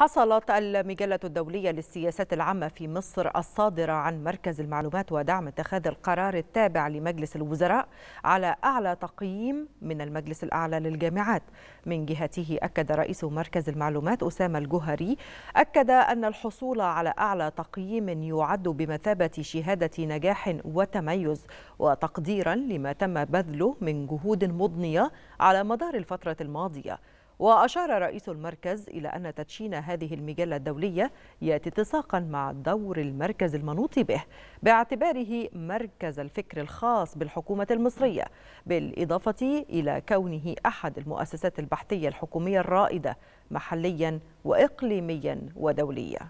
حصلت المجلة الدولية للسياسات العامة في مصر الصادرة عن مركز المعلومات ودعم اتخاذ القرار التابع لمجلس الوزراء على أعلى تقييم من المجلس الأعلى للجامعات من جهته أكد رئيس مركز المعلومات أسامة الجهري أكد أن الحصول على أعلى تقييم يعد بمثابة شهادة نجاح وتميز وتقديرا لما تم بذله من جهود مضنية على مدار الفترة الماضية وأشار رئيس المركز إلى أن تدشين هذه المجلة الدولية يأتي اتساقا مع دور المركز المنوط به باعتباره مركز الفكر الخاص بالحكومة المصرية بالإضافة إلى كونه أحد المؤسسات البحثية الحكومية الرائدة محليا وإقليميا ودوليا